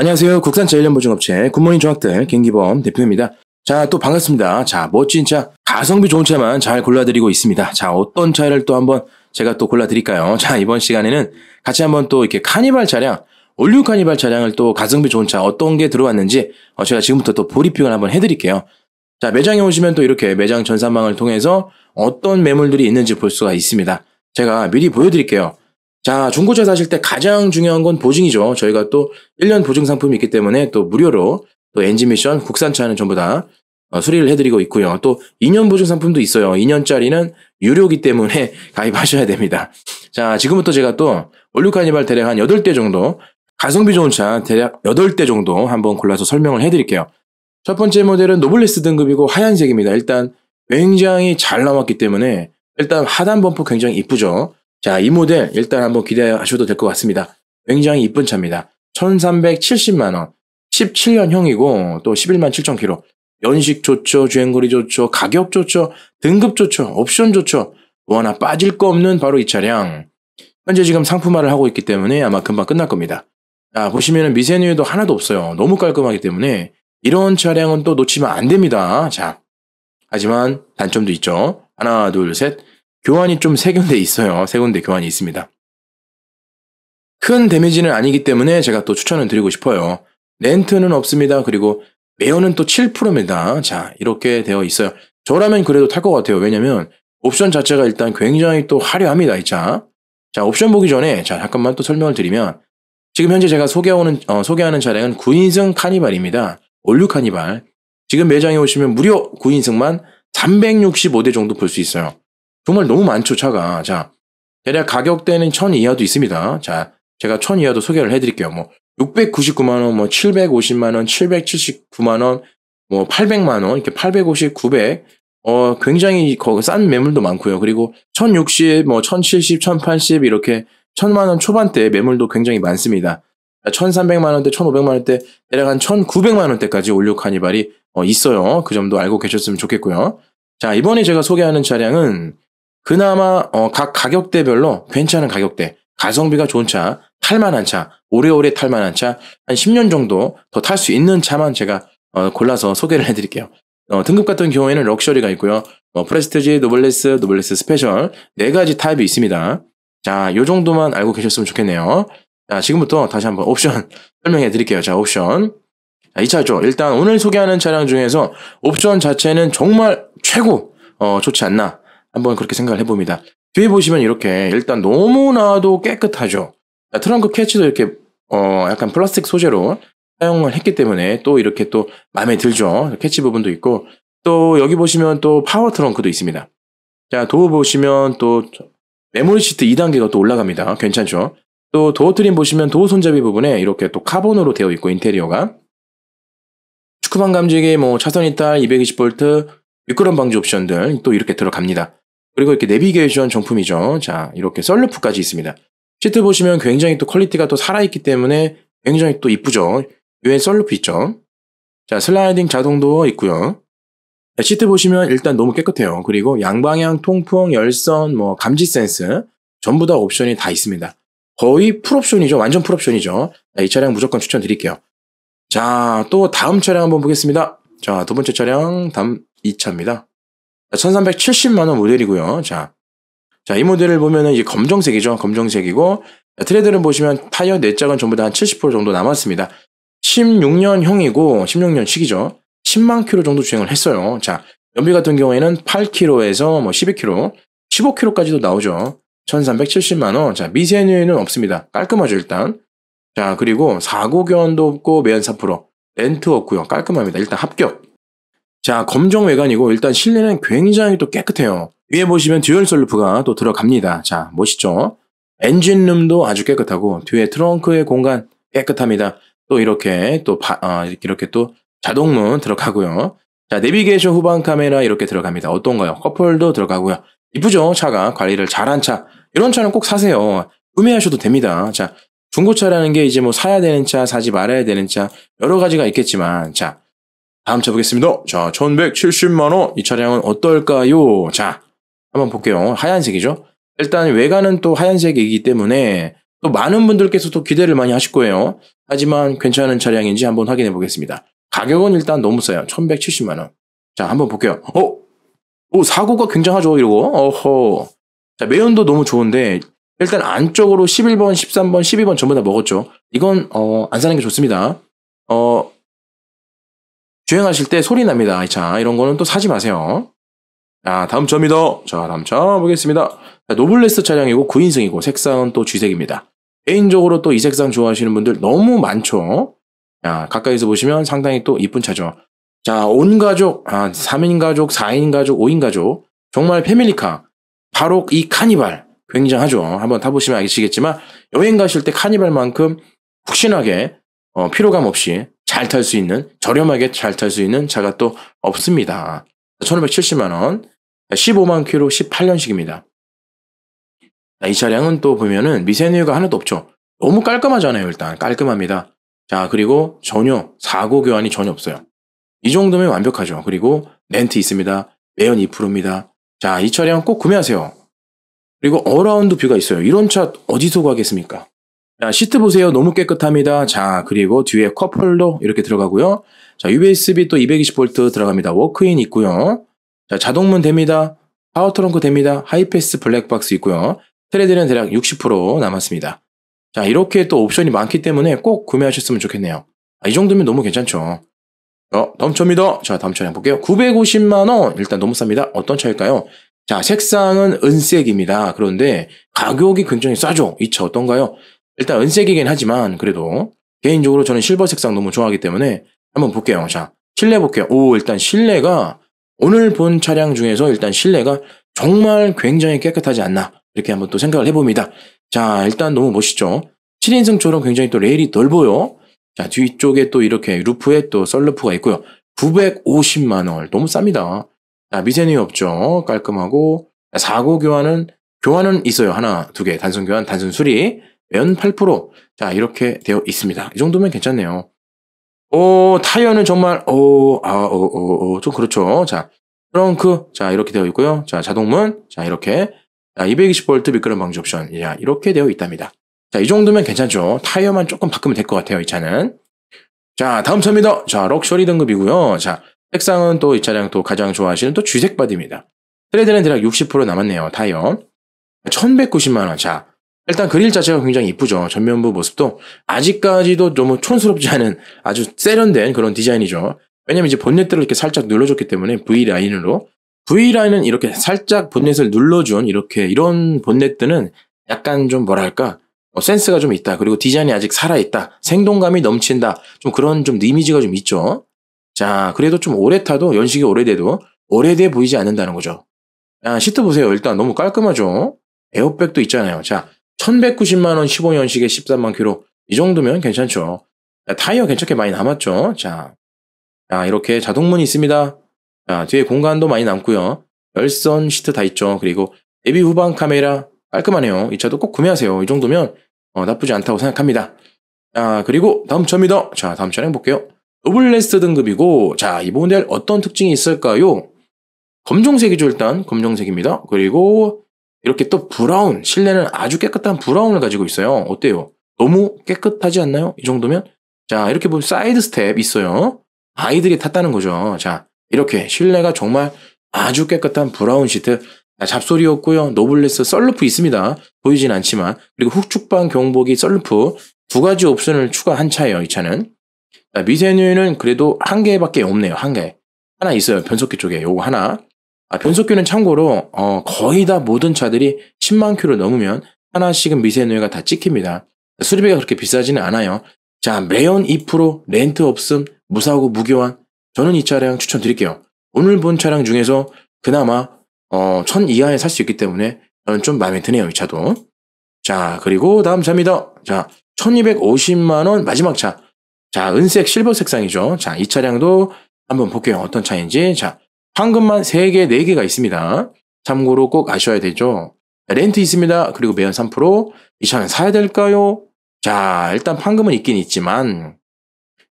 안녕하세요. 국산 제일연보증업체 굿모닝 중학대 김기범 대표입니다. 자, 또 반갑습니다. 자, 멋진 차, 가성비 좋은 차만 잘 골라드리고 있습니다. 자, 어떤 차를 또 한번 제가 또 골라드릴까요? 자, 이번 시간에는 같이 한번 또 이렇게 카니발 차량, 올류 카니발 차량을 또 가성비 좋은 차 어떤 게 들어왔는지 어, 제가 지금부터 또 보리핑을 한번 해드릴게요. 자, 매장에 오시면 또 이렇게 매장 전산망을 통해서 어떤 매물들이 있는지 볼 수가 있습니다. 제가 미리 보여드릴게요. 자, 중고차 사실 때 가장 중요한 건 보증이죠. 저희가 또 1년 보증 상품이 있기 때문에 또 무료로 또 엔진 미션 국산차는 전부 다 어, 수리를 해드리고 있고요. 또 2년 보증 상품도 있어요. 2년짜리는 유료기 때문에 가입하셔야 됩니다. 자, 지금부터 제가 또 올류 카니발 대략 한 8대 정도 가성비 좋은 차 대략 8대 정도 한번 골라서 설명을 해드릴게요. 첫 번째 모델은 노블레스 등급이고 하얀색입니다. 일단 굉장히 잘 나왔기 때문에 일단 하단 범퍼 굉장히 이쁘죠. 자, 이 모델 일단 한번 기대하셔도 될 것 같습니다. 굉장히 이쁜 차입니다. 1370만원, 17년형이고 또 11만 7천 킬로. 연식 좋죠, 주행거리 좋죠, 가격 좋죠, 등급 좋죠, 옵션 좋죠. 워낙 빠질 거 없는 바로 이 차량. 현재 지금 상품화를 하고 있기 때문에 아마 금방 끝날 겁니다. 자, 보시면은 미세누에도 하나도 없어요. 너무 깔끔하기 때문에 이런 차량은 또 놓치면 안 됩니다. 자, 하지만 단점도 있죠. 하나, 둘, 셋. 교환이 좀세 군데 있어요. 세 군데 교환이 있습니다. 큰 데미지는 아니기 때문에 제가 또 추천을 드리고 싶어요. 렌트는 없습니다. 그리고 매어은또 7%입니다. 자, 이렇게 되어 있어요. 저라면 그래도 탈 것 같아요. 왜냐면 옵션 자체가 일단 굉장히 또 화려합니다. 이 차. 자, 옵션 보기 전에 자, 잠깐만 또 설명을 드리면 지금 현재 제가 소개하는, 어, 소개하는 차량은 9인승 카니발입니다. 올류 카니발. 지금 매장에 오시면 무려 9인승만 365대 정도 볼 수 있어요. 정말 너무 많죠, 차가. 자, 대략 가격대는 1000 이하도 있습니다. 자, 제가 1000 이하도 소개를 해드릴게요. 뭐, 699만원, 뭐, 750만원, 779만원, 뭐, 800만원, 이렇게 850, 900, 어, 굉장히 싼 매물도 많고요. 그리고 1060, 뭐, 1070, 1080 이렇게 1000만원 초반대 매물도 굉장히 많습니다. 1300만원대, 1500만원대, 대략 한 1900만원대까지 올려 카니발이 어, 있어요. 그 점도 알고 계셨으면 좋겠고요. 자, 이번에 제가 소개하는 차량은 그나마 어, 각 가격대별로 괜찮은 가격대, 가성비가 좋은 차, 탈만한 차, 오래오래 탈만한 차, 한 10년 정도 더 탈 수 있는 차만 제가 어, 골라서 소개를 해드릴게요. 어, 등급 같은 경우에는 럭셔리가 있고요. 어, 프레스티지, 노블레스, 노블레스 스페셜 네 가지 타입이 있습니다. 자, 요 정도만 알고 계셨으면 좋겠네요. 자, 지금부터 다시 한번 옵션 설명해 드릴게요. 자, 옵션. 자, 이 차죠. 일단 오늘 소개하는 차량 중에서 옵션 자체는 정말 최고 어, 좋지 않나 한번 그렇게 생각을 해봅니다. 뒤에 보시면 이렇게 일단 너무나도 깨끗하죠. 트렁크 캐치도 이렇게 어 약간 플라스틱 소재로 사용을 했기 때문에 또 이렇게 또 마음에 들죠. 캐치 부분도 있고 또 여기 보시면 또 파워 트렁크도 있습니다. 자 도어 보시면 또 메모리 시트 2단계가 또 올라갑니다. 괜찮죠? 또 도어 트림 보시면 도어 손잡이 부분에 이렇게 또 카본으로 되어 있고 인테리어가 축구방 감지기, 뭐 차선 이탈, 220V, 미끄럼 방지 옵션들 또 이렇게 들어갑니다. 그리고 이렇게 내비게이션 정품이죠. 자, 이렇게 썰루프까지 있습니다. 시트 보시면 굉장히 또 퀄리티가 또 살아있기 때문에 굉장히 또 이쁘죠. 위에 썰루프 있죠. 자, 슬라이딩 자동도 있고요. 시트 보시면 일단 너무 깨끗해요. 그리고 양방향, 통풍, 열선, 뭐 감지 센스 전부 다 옵션이 다 있습니다. 거의 풀옵션이죠. 완전 풀옵션이죠. 자, 이 차량 무조건 추천드릴게요. 자, 또 다음 차량 한번 보겠습니다. 자, 두 번째 차량 다음 2차입니다. 1370만원 모델이고요. 자. 자, 이 모델을 보면은 이제 검정색이죠. 검정색이고, 트레드를 보시면 타이어 내짝은 전부 다 한 70% 정도 남았습니다. 16년형이고, 16년식이죠. 10만 키로 정도 주행을 했어요. 자, 연비 같은 경우에는 8키로에서뭐1 2키로1 5키로까지도 나오죠. 1370만원. 자, 미세누에는 없습니다. 깔끔하죠, 일단. 자, 그리고 사고견도 없고, 매연 4%, 렌트 없고요. 깔끔합니다. 일단 합격. 자, 검정 외관이고 일단 실내는 굉장히 또 깨끗해요. 위에 보시면 듀얼 솔루프가 또 들어갑니다. 자, 멋있죠? 엔진룸도 아주 깨끗하고 뒤에 트렁크의 공간 깨끗합니다. 또 이렇게 또 바, 아, 이렇게 또 자동문 들어가고요. 자, 내비게이션 후방 카메라 이렇게 들어갑니다. 어떤가요? 커플도 들어가고요. 이쁘죠? 차가 관리를 잘한 차. 이런 차는 꼭 사세요. 구매하셔도 됩니다. 자, 중고차라는 게 이제 뭐 사야 되는 차, 사지 말아야 되는 차 여러 가지가 있겠지만 자, 다음 차 보겠습니다. 자, 1170만원. 이 차량은 어떨까요? 자, 한번 볼게요. 하얀색이죠? 일단 외관은 또 하얀색이기 때문에 또 많은 분들께서 또 기대를 많이 하실 거예요. 하지만 괜찮은 차량인지 한번 확인해 보겠습니다. 가격은 일단 너무 싸요. 1170만원. 자, 한번 볼게요. 어? 오, 사고가 굉장하죠, 이러고. 어허. 자, 매연도 너무 좋은데, 일단 안쪽으로 11번, 13번, 12번 전부 다 먹었죠. 이건, 어, 안 사는 게 좋습니다. 어, 주행하실 때 소리 납니다. 이차 이런 거는 또 사지 마세요. 자, 다음 점이더 자, 다음 점 보겠습니다. 자, 노블레스 차량이고 9인승이고 색상은 또 G색입니다. 개인적으로 또 이 색상 좋아하시는 분들 너무 많죠. 자, 가까이서 보시면 상당히 또 이쁜 차죠. 자, 온 가족, 아, 3인 가족, 4인 가족, 5인 가족. 정말 패밀리카. 바로 이 카니발. 굉장하죠. 한번 타보시면 아시겠지만 여행 가실 때 카니발만큼 푹신하게 어, 피로감 없이 잘탈수 있는 저렴하게 잘 탈 수 있는 차가 또 없습니다. 1570만 원, 15만 키로 18년식입니다. 이 차량은 또 보면은 미세누유가 하나도 없죠. 너무 깔끔하잖아요, 일단. 깔끔합니다. 자, 그리고 전혀 사고 교환이 전혀 없어요. 이 정도면 완벽하죠. 그리고 렌트 있습니다. 매연 2%입니다. 자, 이 차량 꼭 구매하세요. 그리고 어라운드 뷰가 있어요. 이런 차 어디서 구하겠습니까? 자, 시트 보세요. 너무 깨끗합니다. 자, 그리고 뒤에 커플도 이렇게 들어가고요. 자, USB 또 220V 들어갑니다. 워크인 있고요. 자, 자동문 됩니다. 파워 트렁크 됩니다. 하이패스 블랙박스 있고요. 트레드는 대략 60% 남았습니다. 자, 이렇게 또 옵션이 많기 때문에 꼭 구매하셨으면 좋겠네요. 아, 이 정도면 너무 괜찮죠. 어, 다음 차입니다. 자, 다음 차 볼게요. 950만원. 일단 너무 쌉니다. 어떤 차일까요? 자, 색상은 은색입니다. 그런데 가격이 굉장히 싸죠? 이 차 어떤가요? 일단 은색이긴 하지만 그래도 개인적으로 저는 실버 색상 너무 좋아하기 때문에 한번 볼게요. 자, 실내 볼게요. 오, 일단 실내가 오늘 본 차량 중에서 일단 실내가 정말 굉장히 깨끗하지 않나 이렇게 한번 또 생각을 해봅니다. 자, 일단 너무 멋있죠? 7인승처럼 굉장히 또 레일이 넓어요. 자, 뒤쪽에 또 이렇게 루프에 또 썰루프가 있고요. 950만원. 너무 쌉니다. 자, 미세누이 없죠. 깔끔하고. 사고 교환은, 교환은 있어요. 하나, 두 개. 단순 교환, 단순 수리. 외연 8%. 자, 이렇게 되어 있습니다. 이 정도면 괜찮네요. 오, 어, 타이어는 정말, 오, 어, 아, 오, 오, 오, 좀 그렇죠. 자, 트렁크. 자, 이렇게 되어 있고요. 자, 자동문. 자, 이렇게. 자, 220V 미끄럼 방지 옵션. 야, 이렇게 되어 있답니다. 자, 이 정도면 괜찮죠. 타이어만 조금 바꾸면 될 것 같아요. 이 차는. 자, 다음 차입니다. 자, 럭셔리 등급이고요. 자, 색상은 또 이 차량 또 가장 좋아하시는 또 주색 바디입니다. 트레드는 대략 60% 남았네요. 타이어. 1190만원. 자, 일단 그릴 자체가 굉장히 이쁘죠. 전면부 모습도 아직까지도 너무 촌스럽지 않은 아주 세련된 그런 디자인이죠. 왜냐면 이제 본넷들을 이렇게 살짝 눌러줬기 때문에 V 라인으로 V 라인은 이렇게 살짝 본넷을 눌러준 이렇게 이런 본넷들은 약간 좀 뭐랄까 어, 센스가 좀 있다. 그리고 디자인이 아직 살아있다. 생동감이 넘친다. 좀 그런 좀 이미지가 좀 있죠. 자, 그래도 좀 오래 타도 연식이 오래돼도 오래돼 보이지 않는다는 거죠. 아, 시트 보세요. 일단 너무 깔끔하죠? 에어백도 있잖아요. 자, 1190만 원 15년식에 13만 키로이 정도면 괜찮죠. 타이어 괜찮게 많이 남았죠. 자, 자 이렇게 자동문이 있습니다. 자, 뒤에 공간도 많이 남고요. 열선 시트 다 있죠. 그리고 예비 후방 카메라 깔끔하네요. 이 차도 꼭 구매하세요. 이 정도면 어, 나쁘지 않다고 생각합니다. 자, 그리고 다음 차입니다. 자, 다음 차량 볼게요. 노블레스 등급이고 자, 이 모델 어떤 특징이 있을까요? 검정색이죠, 일단. 검정색입니다. 그리고 이렇게 또 브라운, 실내는 아주 깨끗한 브라운을 가지고 있어요. 어때요? 너무 깨끗하지 않나요? 이 정도면? 자, 이렇게 보면 사이드 스텝 있어요. 아이들이 탔다는 거죠. 자, 이렇게 실내가 정말 아주 깨끗한 브라운 시트. 잡소리 였고요 노블레스 썰루프 있습니다. 보이진 않지만. 그리고 훅축방 경보기 썰루프 두 가지 옵션을 추가한 차예요. 이 차는. 미세누에는 그래도 한 개밖에 없네요. 한 개. 하나 있어요. 변속기 쪽에 요거 하나. 아, 변속기는 참고로 어, 거의 다 모든 차들이 10만 킬로 넘으면 하나씩은 미세누에가 다 찍힙니다. 수리비가 그렇게 비싸지는 않아요. 자 매연 2% 렌트 없음 무사고 하 무교환 저는 이 차량 추천드릴게요. 오늘 본 차량 중에서 그나마 어, 1000 이하에 살 수 있기 때문에 저는 좀 마음에 드네요 이 차도. 자 그리고 다음 차입니다. 자 1250만원 마지막 차. 자 은색 실버 색상이죠. 자 이 차량도 한번 볼게요 어떤 차인지. 자 황금만 3개, 4개가 있습니다. 참고로 꼭 아셔야 되죠. 렌트 있습니다. 그리고 매연 3%. 이 차는 사야 될까요? 자, 일단 황금은 있긴 있지만,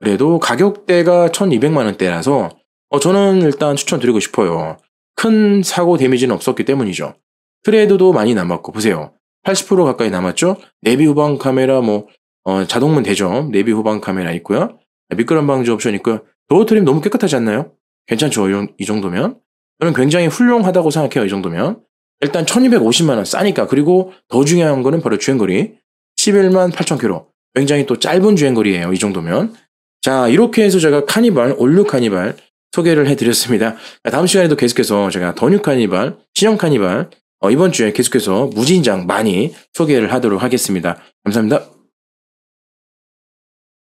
그래도 가격대가 1200만원대라서, 어, 저는 일단 추천드리고 싶어요. 큰 사고 데미지는 없었기 때문이죠. 트레이드도 많이 남았고, 보세요. 80% 가까이 남았죠? 내비 후방 카메라, 뭐, 어, 자동문 대점, 내비 후방 카메라 있고요. 미끄럼 방지 옵션 있고요. 도어 트림 너무 깨끗하지 않나요? 괜찮죠? 이 정도면? 저는 굉장히 훌륭하다고 생각해요. 이 정도면. 일단 1250만원 싸니까. 그리고 더 중요한 거는 바로 주행거리. 11만 8천 킬로. 굉장히 또 짧은 주행거리예요. 이 정도면. 자, 이렇게 해서 제가 카니발, 올류 카니발 소개를 해드렸습니다. 다음 시간에도 계속해서 제가 더뉴 카니발, 신형 카니발, 어, 이번 주에 계속해서 무진장 많이 소개를 하도록 하겠습니다. 감사합니다.